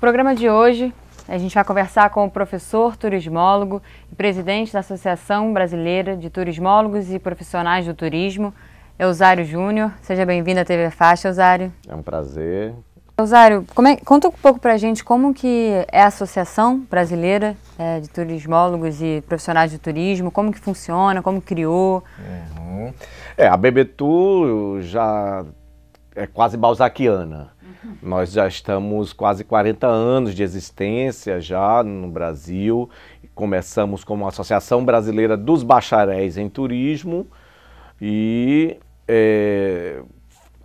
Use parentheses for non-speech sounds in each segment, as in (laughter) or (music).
programa de hoje, a gente vai conversar com o professor turismólogo e presidente da Associação Brasileira de Turismólogos e Profissionais do Turismo, Eusário Júnior. Seja bem-vindo à TV Faixa, Eusário. É um prazer. Eusário, é, conta um pouco para a gente como que é a Associação Brasileira é, de Turismólogos e Profissionais do Turismo, como que funciona, como criou. Uhum. É, a BBTU já é quase balzaquiana nós já estamos quase 40 anos de existência já no Brasil. Começamos como Associação Brasileira dos Bacharéis em Turismo e é,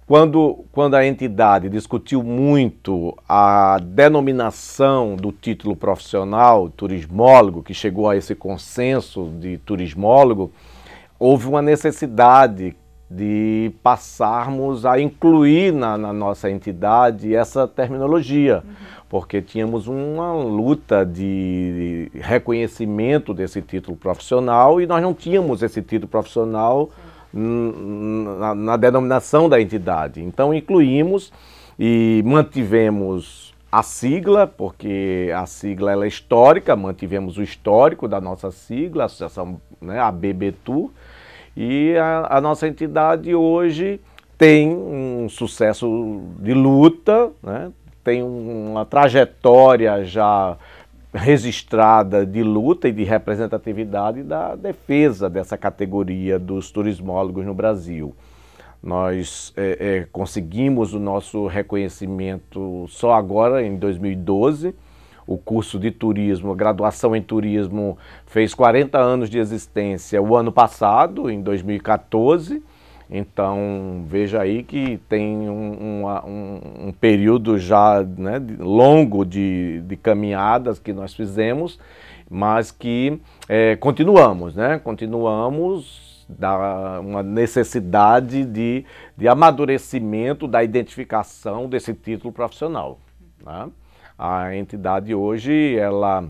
quando, quando a entidade discutiu muito a denominação do título profissional, turismólogo, que chegou a esse consenso de turismólogo, houve uma necessidade de passarmos a incluir na, na nossa entidade essa terminologia, uhum. porque tínhamos uma luta de reconhecimento desse título profissional e nós não tínhamos esse título profissional na, na denominação da entidade. Então incluímos e mantivemos a sigla, porque a sigla ela é histórica, mantivemos o histórico da nossa sigla, a associação né, ABBTU, e a, a nossa entidade hoje tem um sucesso de luta, né? tem uma trajetória já registrada de luta e de representatividade da defesa dessa categoria dos turismólogos no Brasil. Nós é, é, conseguimos o nosso reconhecimento só agora, em 2012 o curso de turismo, a graduação em turismo, fez 40 anos de existência o ano passado, em 2014. Então, veja aí que tem um, um, um período já né, longo de, de caminhadas que nós fizemos, mas que é, continuamos, né? Continuamos da uma necessidade de, de amadurecimento da identificação desse título profissional. Né? A entidade hoje ela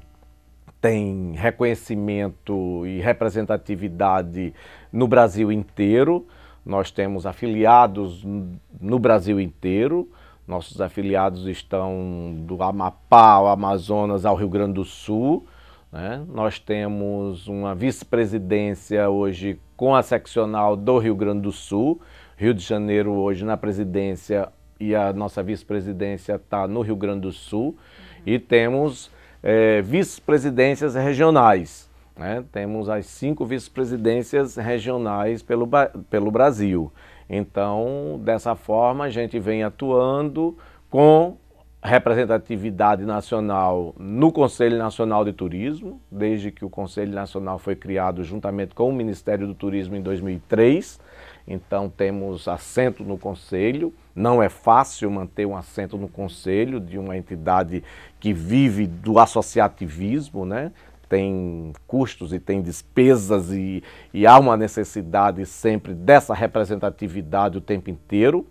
tem reconhecimento e representatividade no Brasil inteiro. Nós temos afiliados no Brasil inteiro. Nossos afiliados estão do Amapá ao Amazonas ao Rio Grande do Sul. Né? Nós temos uma vice-presidência hoje com a seccional do Rio Grande do Sul. Rio de Janeiro hoje na presidência e a nossa vice-presidência está no Rio Grande do Sul uhum. e temos é, vice-presidências regionais. Né? Temos as cinco vice-presidências regionais pelo, pelo Brasil. Então, dessa forma, a gente vem atuando com representatividade nacional no Conselho Nacional de Turismo, desde que o Conselho Nacional foi criado juntamente com o Ministério do Turismo em 2003. Então, temos assento no Conselho não é fácil manter um assento no conselho de uma entidade que vive do associativismo, né? tem custos e tem despesas e, e há uma necessidade sempre dessa representatividade o tempo inteiro.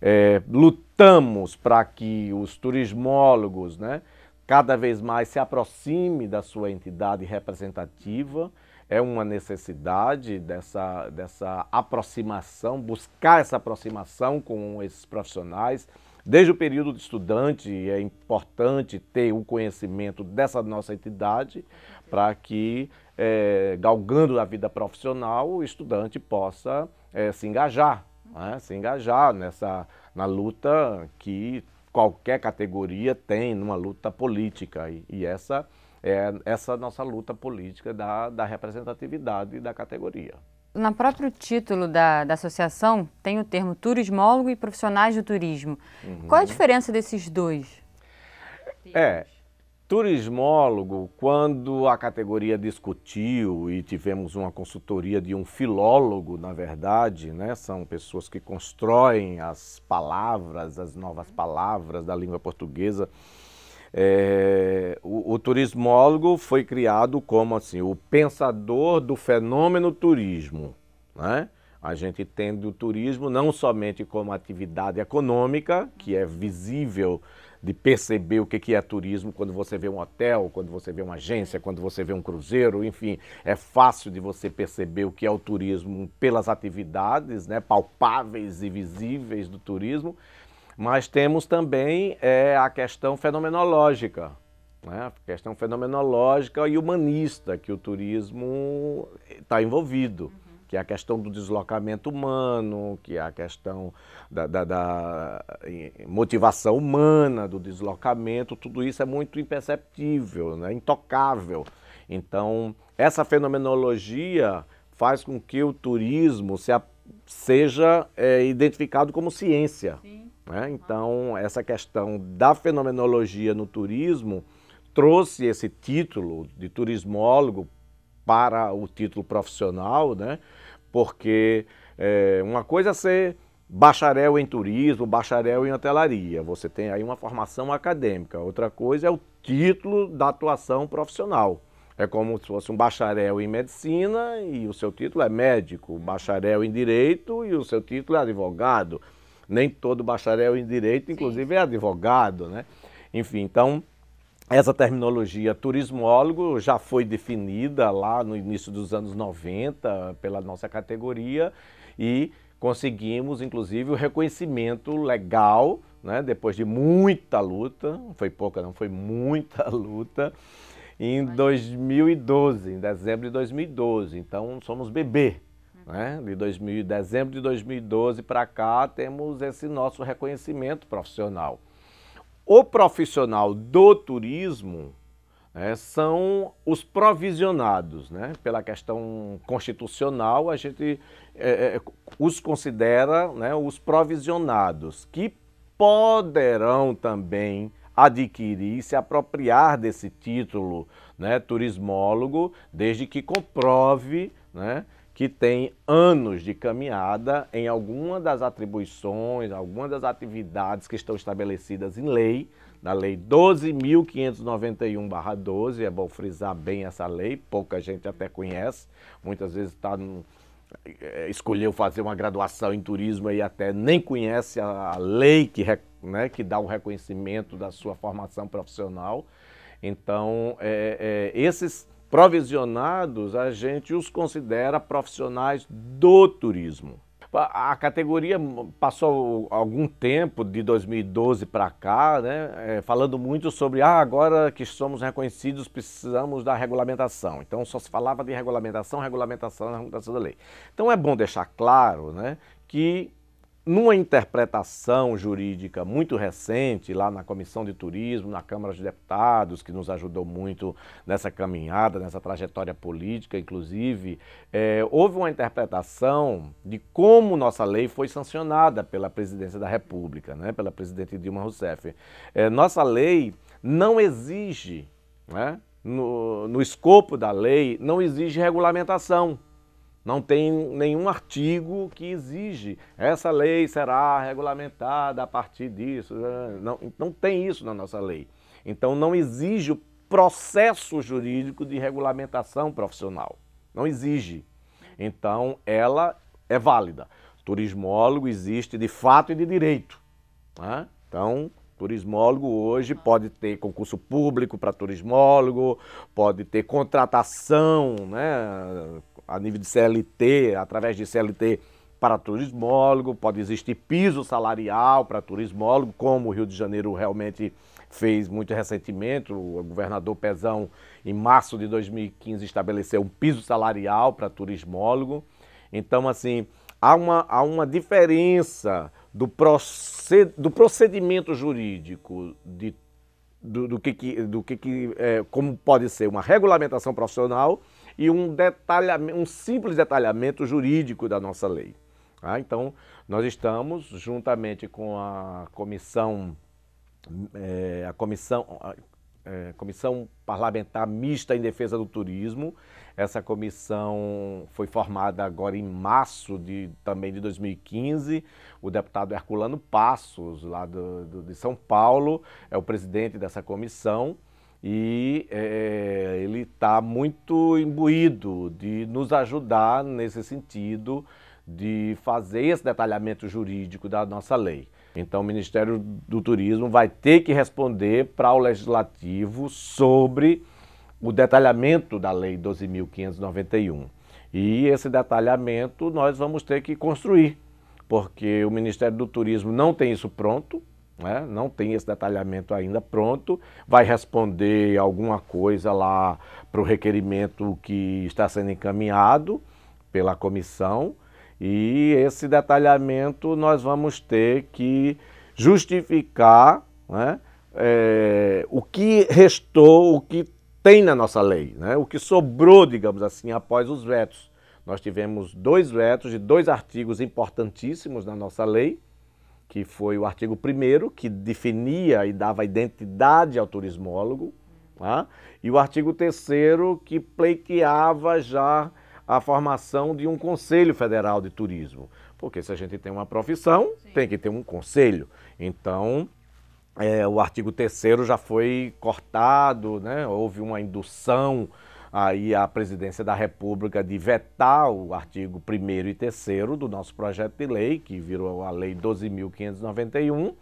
É, lutamos para que os turismólogos né, cada vez mais se aproxime da sua entidade representativa é uma necessidade dessa, dessa aproximação, buscar essa aproximação com esses profissionais. Desde o período de estudante é importante ter o conhecimento dessa nossa entidade para que, é, galgando a vida profissional, o estudante possa é, se engajar, né? se engajar nessa, na luta que qualquer categoria tem numa luta política. E, e essa é, essa nossa luta política da, da representatividade da categoria. No próprio título da, da associação tem o termo turismólogo e profissionais do turismo. Uhum. Qual a diferença desses dois? É, turismólogo, quando a categoria discutiu e tivemos uma consultoria de um filólogo, na verdade, né? São pessoas que constroem as palavras, as novas palavras da língua portuguesa. É, o, o, turismólogo foi criado como assim o pensador do fenômeno turismo. Né? A gente entende o turismo não somente como atividade econômica, que é visível de perceber o que é turismo quando você vê um hotel, quando você vê uma agência, quando você vê um cruzeiro, enfim, é fácil de você perceber o que é o turismo pelas atividades né, palpáveis e visíveis do turismo, mas temos também é, a questão fenomenológica, né? a questão fenomenológica e humanista que o turismo está eh, envolvido. Uhum. Que é a questão do deslocamento humano, que é a questão da, da, da motivação humana, do deslocamento, tudo isso é muito imperceptível, né? intocável. Então, essa fenomenologia faz com que o turismo se, seja é, identificado como ciência. Sim. Né? Então, essa questão da fenomenologia no turismo trouxe esse título de turismólogo para o título profissional, né? porque é, uma coisa é ser bacharel em turismo, bacharel em hotelaria, você tem aí uma formação acadêmica, outra coisa é o título da atuação profissional. É como se fosse um bacharel em medicina e o seu título é médico, bacharel em direito e o seu título é advogado nem todo bacharel em direito, inclusive, é advogado, né? Enfim, então, essa terminologia turismólogo já foi definida lá no início dos anos 90 pela nossa categoria e conseguimos, inclusive, o reconhecimento legal, né? depois de muita luta, não foi pouca não, foi muita (laughs) luta, em 2012, em dezembro de 2012. Então, somos bebê né? De 2000, dezembro de 2012 para cá, temos esse nosso reconhecimento profissional. O profissional do turismo né, são os provisionados. Né? Pela questão constitucional, a gente é, é os considera né, os provisionados, que poderão também adquirir, se apropriar desse título né, turismólogo, desde que comprove né, que tem anos de caminhada em alguma das atribuições, alguma das atividades que estão estabelecidas em lei, na Lei 12.591-12, é bom frisar bem essa lei, pouca gente até conhece, muitas vezes está no é, escolheu fazer uma graduação em turismo e até nem conhece a lei que, né, que dá o reconhecimento da sua formação profissional. Então, é, é, esses provisionados, a gente os considera profissionais do turismo. A categoria passou algum tempo, de 2012 para cá, né, é, falando muito sobre ah, agora que somos reconhecidos, precisamos da regulamentação. Então só se falava de regulamentação, regulamentação, regulamentação da lei. Então é bom deixar claro né, que numa interpretação jurídica muito recente, lá na Comissão de Turismo, na Câmara dos Deputados, que nos ajudou muito nessa caminhada, nessa trajetória política, inclusive, é, houve uma interpretação de como nossa lei foi sancionada pela Presidência da República, né, pela presidente Dilma Rousseff. É, nossa lei não exige, né, no, no escopo da lei, não exige regulamentação. Não tem nenhum artigo que exige essa lei será regulamentada a partir disso. Não, não tem isso na nossa lei. Então não exige o processo jurídico de regulamentação profissional. Não exige. Então ela é válida. Turismólogo existe de fato e de direito. Né? Então, Turismólogo hoje pode ter concurso público para turismólogo, pode ter contratação né, a nível de CLT, através de CLT para turismólogo, pode existir piso salarial para turismólogo, como o Rio de Janeiro realmente fez muito recentemente. O governador Pezão, em março de 2015, estabeleceu um piso salarial para turismólogo. Então, assim, há uma, há uma diferença do, proced, do procedimento jurídico de, do, do que, do que é, como pode ser uma regulamentação profissional e um, um simples detalhamento jurídico da nossa lei. Ah, então, nós estamos, juntamente com a comissão, é, a comissão, é, comissão Parlamentar Mista em Defesa do Turismo, essa comissão foi formada agora em março de, também de 2015. O deputado Herculano Passos, lá do, do, de São Paulo, é o presidente dessa comissão e é, ele está muito imbuído de nos ajudar nesse sentido de fazer esse detalhamento jurídico da nossa lei. Então, o Ministério do Turismo vai ter que responder para o Legislativo sobre o detalhamento da Lei 12.591. E esse detalhamento nós vamos ter que construir, porque o Ministério do Turismo não tem isso pronto, né? não tem esse detalhamento ainda pronto, vai responder alguma coisa lá para o requerimento que está sendo encaminhado pela comissão e esse detalhamento nós vamos ter que justificar né? é, o que restou, o que tem na nossa lei, né? o que sobrou, digamos assim, após os vetos. Nós tivemos dois vetos de dois artigos importantíssimos na nossa lei, que foi o artigo 1 que definia e dava identidade ao turismólogo, tá? e o artigo 3 que pleiteava já a formação de um Conselho Federal de Turismo. Porque se a gente tem uma profissão, Sim. tem que ter um conselho. Então, é, o artigo 3 já foi cortado, né? houve uma indução aí a presidência da República de vetar o artigo 1 e 3 do nosso projeto de lei, que virou a Lei 12.591.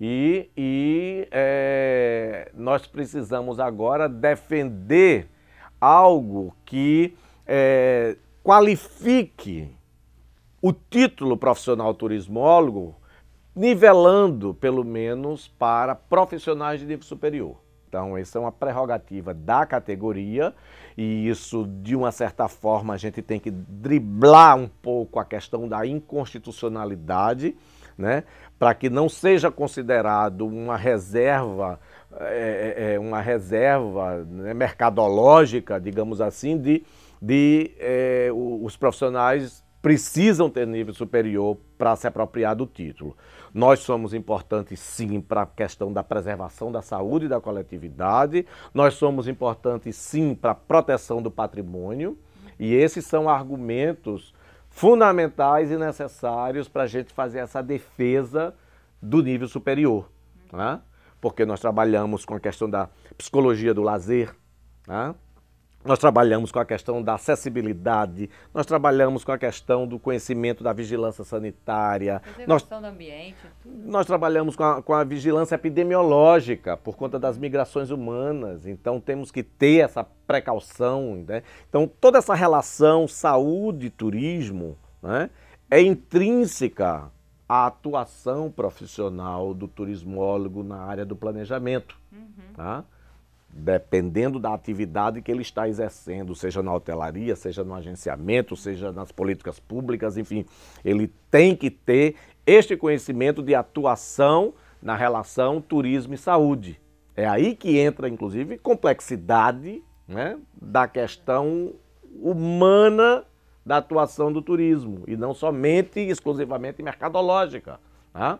E, e é, nós precisamos agora defender algo que é, qualifique o título profissional turismólogo, nivelando pelo menos para profissionais de nível superior. Então, isso é uma prerrogativa da categoria e isso, de uma certa forma, a gente tem que driblar um pouco a questão da inconstitucionalidade, né, para que não seja considerado uma reserva, é, é, uma reserva né, mercadológica, digamos assim, de, de é, os profissionais precisam ter nível superior para se apropriar do título. Nós somos importantes, sim, para a questão da preservação da saúde da coletividade, nós somos importantes, sim, para a proteção do patrimônio, e esses são argumentos fundamentais e necessários para a gente fazer essa defesa do nível superior, né? porque nós trabalhamos com a questão da psicologia do lazer, né? Nós trabalhamos com a questão da acessibilidade, nós trabalhamos com a questão do conhecimento da vigilância sanitária. Nós, do ambiente, tudo. nós trabalhamos com a, com a vigilância epidemiológica por conta das migrações humanas. Então temos que ter essa precaução. Né? Então toda essa relação saúde e turismo né, é intrínseca à atuação profissional do turismólogo na área do planejamento. Uhum. Tá? dependendo da atividade que ele está exercendo, seja na hotelaria, seja no agenciamento, seja nas políticas públicas, enfim, ele tem que ter este conhecimento de atuação na relação turismo e saúde. É aí que entra, inclusive, complexidade né, da questão humana da atuação do turismo, e não somente exclusivamente mercadológica. Né.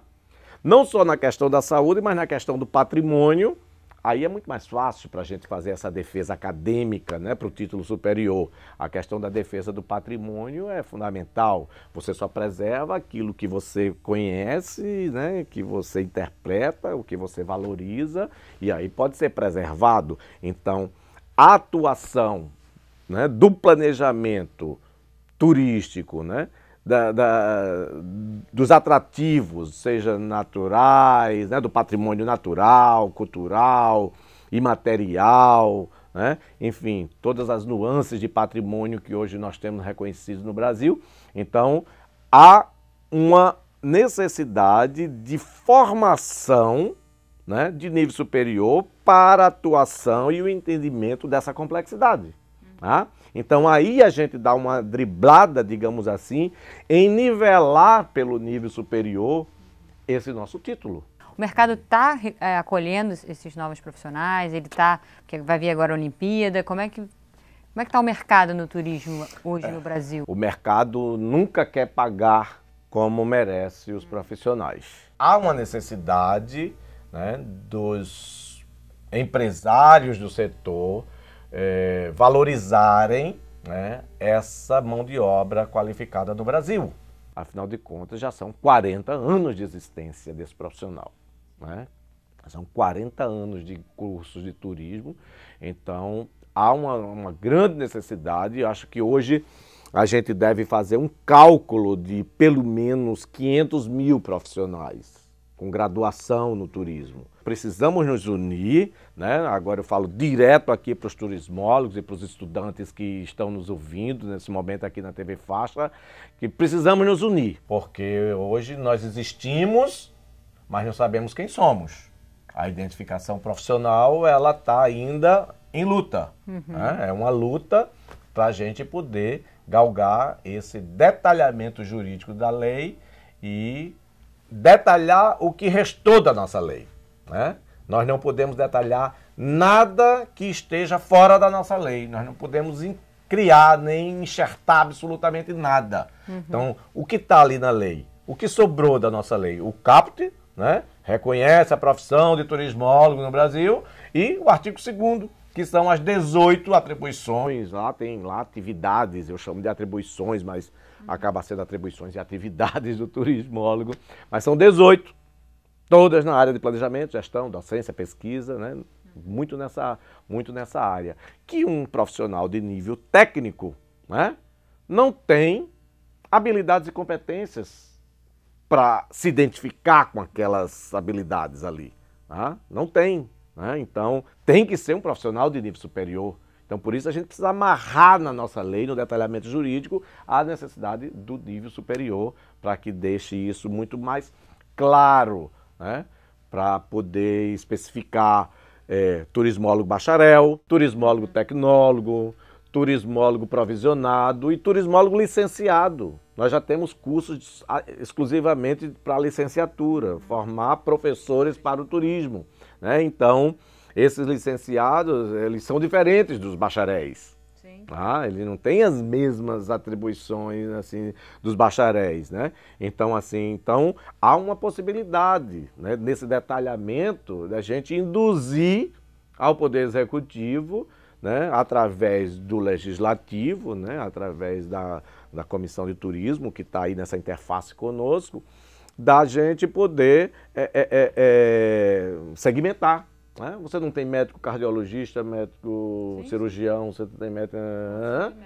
Não só na questão da saúde, mas na questão do patrimônio, Aí é muito mais fácil para a gente fazer essa defesa acadêmica né, para o título superior. A questão da defesa do patrimônio é fundamental. Você só preserva aquilo que você conhece, né, que você interpreta, o que você valoriza, e aí pode ser preservado. Então, a atuação né, do planejamento turístico, né? da, da, dos atrativos, seja naturais, né, do patrimônio natural, cultural, imaterial, né? enfim, todas as nuances de patrimônio que hoje nós temos reconhecido no Brasil. Então, há uma necessidade de formação né, de nível superior para a atuação e o entendimento dessa complexidade. Tá? Então aí a gente dá uma driblada, digamos assim, em nivelar pelo nível superior esse nosso título. O mercado está é, acolhendo esses novos profissionais, ele está, porque vai vir agora a Olimpíada, como é que como é que está o mercado no turismo hoje é, no Brasil? O mercado nunca quer pagar como merece os profissionais. Há uma necessidade né, dos empresários do setor é, valorizarem né, essa mão de obra qualificada no Brasil. Afinal de contas, já são 40 anos de existência desse profissional. Né? São 40 anos de cursos de turismo, então há uma, uma grande necessidade. Eu acho que hoje a gente deve fazer um cálculo de pelo menos 500 mil profissionais com graduação no turismo. Precisamos nos unir, né? agora eu falo direto aqui para os turismólogos e para os estudantes que estão nos ouvindo nesse momento aqui na TV Faixa, que precisamos nos unir. Porque hoje nós existimos, mas não sabemos quem somos. A identificação profissional ela está ainda em luta. Uhum. Né? É uma luta para a gente poder galgar esse detalhamento jurídico da lei e detalhar o que restou da nossa lei. Né? Nós não podemos detalhar nada que esteja fora da nossa lei. Nós não podemos criar nem enxertar absolutamente nada. Uhum. Então, o que está ali na lei? O que sobrou da nossa lei? O CAPT, né? reconhece a profissão de turismólogo no Brasil, e o artigo 2 que são as 18 atribuições, lá tem lá atividades, eu chamo de atribuições, mas acaba sendo atribuições e atividades do turismólogo, mas são 18, todas na área de planejamento, gestão, docência, pesquisa, né? muito, nessa, muito nessa área. Que um profissional de nível técnico né? não tem habilidades e competências para se identificar com aquelas habilidades ali. Tá? Não tem. Né? Então, tem que ser um profissional de nível superior então, por isso, a gente precisa amarrar na nossa lei, no detalhamento jurídico, a necessidade do nível superior, para que deixe isso muito mais claro, né? para poder especificar é, turismólogo bacharel, turismólogo uhum. tecnólogo, turismólogo provisionado e turismólogo licenciado. Nós já temos cursos exclusivamente para licenciatura, formar professores para o turismo. Né? Então, esses licenciados, eles são diferentes dos bacharéis. ah, Ele não tem as mesmas atribuições assim dos bacharéis, né? Então assim, então há uma possibilidade, né, nesse detalhamento da gente induzir ao poder executivo, né, através do legislativo, né, através da, da comissão de turismo que está aí nessa interface conosco, da gente poder é, é, é, segmentar né? Você não tem médico cardiologista, médico sim, cirurgião, sim. você tem médico. Não, né?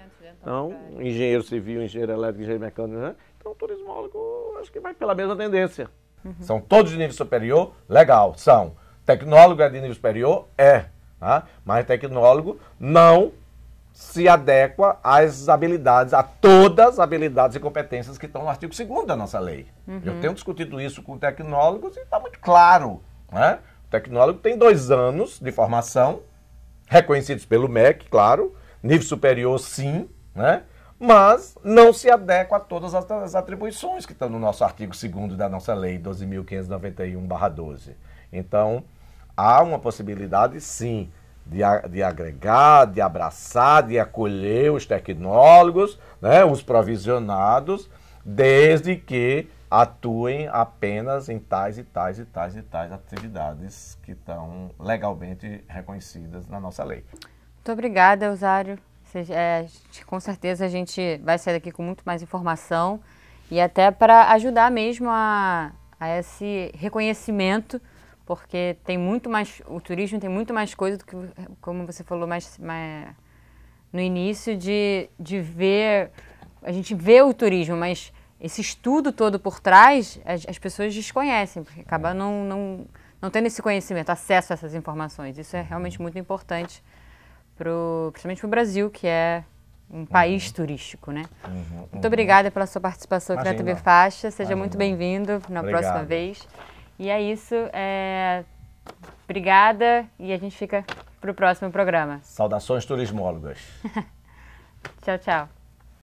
então, engenheiro civil, engenheiro elétrico, engenheiro mecânico. Né? Então, o turismólogo acho que vai pela mesma tendência. Uhum. São todos de nível superior? Legal, são. Tecnólogo é de nível superior? É. Tá? Mas tecnólogo não se adequa às habilidades, a todas as habilidades e competências que estão no artigo 2 da nossa lei. Uhum. Eu tenho discutido isso com tecnólogos e está muito claro. Né? tecnólogo tem dois anos de formação, reconhecidos pelo MEC, claro, nível superior sim, né? mas não se adequa a todas as atribuições que estão no nosso artigo 2 da nossa lei 12.591-12. Então, há uma possibilidade sim de, de agregar, de abraçar, de acolher os tecnólogos, né, os provisionados, desde que atuem apenas em tais e tais e tais e tais atividades que estão legalmente reconhecidas na nossa lei. Muito obrigada, Eusário. É, com certeza a gente vai sair daqui com muito mais informação e até para ajudar mesmo a, a esse reconhecimento, porque tem muito mais, o turismo tem muito mais coisa do que, como você falou mais, mais no início, de, de ver, a gente vê o turismo, mas esse estudo todo por trás, as, as pessoas desconhecem, porque acaba é. não, não, não tendo esse conhecimento, acesso a essas informações. Isso é realmente uhum. muito importante, pro, principalmente para o Brasil, que é um uhum. país uhum. turístico, né? Uhum, uhum. Muito obrigada pela sua participação aqui Imagina. na TV Faixa. Seja Imagina. muito bem-vindo na Obrigado. próxima vez. E é isso. É... Obrigada e a gente fica para o próximo programa. Saudações turismólogas. (laughs) tchau, tchau.